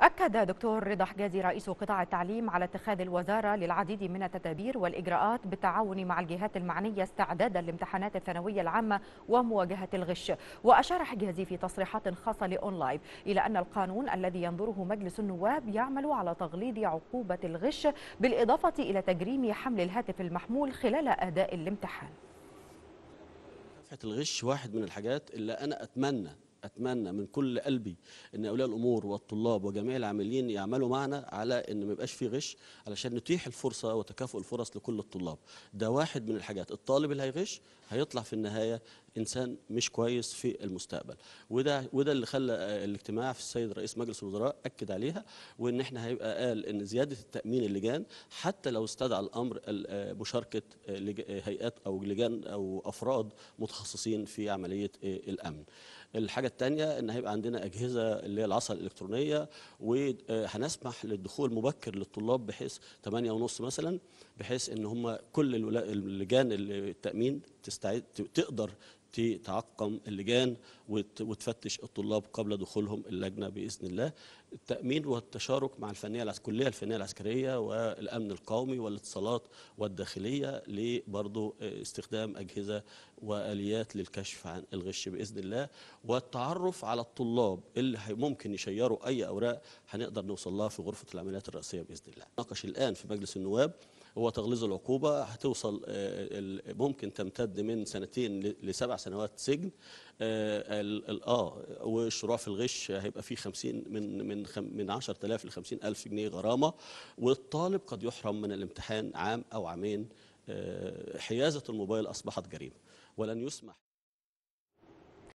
أكد دكتور رضا حجازي رئيس قطاع التعليم على اتخاذ الوزارة للعديد من التدابير والإجراءات بالتعاون مع الجهات المعنية استعدادا لامتحانات الثانوية العامة ومواجهة الغش وأشار حجازي في تصريحات خاصة لأونلايف إلى أن القانون الذي ينظره مجلس النواب يعمل على تغليظ عقوبة الغش بالإضافة إلى تجريم حمل الهاتف المحمول خلال أداء الامتحان الغش واحد من الحاجات اللي أنا أتمنى اتمنى من كل قلبي ان اولياء الامور والطلاب وجميع العاملين يعملوا معنا على ان ما يبقاش في غش علشان نتيح الفرصه وتكافؤ الفرص لكل الطلاب ده واحد من الحاجات الطالب اللي هيغش هيطلع في النهايه انسان مش كويس في المستقبل وده وده اللي خلى الاجتماع في السيد رئيس مجلس الوزراء اكد عليها وان احنا هيبقى قال ان زياده التامين اللجان حتى لو استدعى الامر مشاركه هيئات او لجان او افراد متخصصين في عمليه الامن الحاجه الحاجه الثانيه ان هيبقى عندنا اجهزه اللي هي العصا الالكترونيه وهنسمح للدخول مبكر للطلاب بحيث 8 ونص مثلا بحيث ان هم كل اللجان التامين تستعد تقدر تعقم اللجان وتفتش الطلاب قبل دخولهم اللجنه باذن الله التامين والتشارك مع الفنيه الكليه الفنيه العسكريه والامن القومي والاتصالات والداخليه لبرضه آه، استخدام اجهزه واليات للكشف عن الغش باذن الله والتعرف على الطلاب اللي ممكن يشيروا اي اوراق هنقدر نوصل لها في غرفه العمليات الرئاسيه باذن الله ناقش الان في مجلس النواب هو تغليظ العقوبه هتوصل آه، ممكن تمتد من سنتين لسبع سنوات سجن اه والشروع آه، في الغش هيبقى فيه 50 من من من 10000 ل 50000 جنيه غرامه والطالب قد يحرم من الامتحان عام او عامين آه، حيازه الموبايل اصبحت جريمه ولن يسمح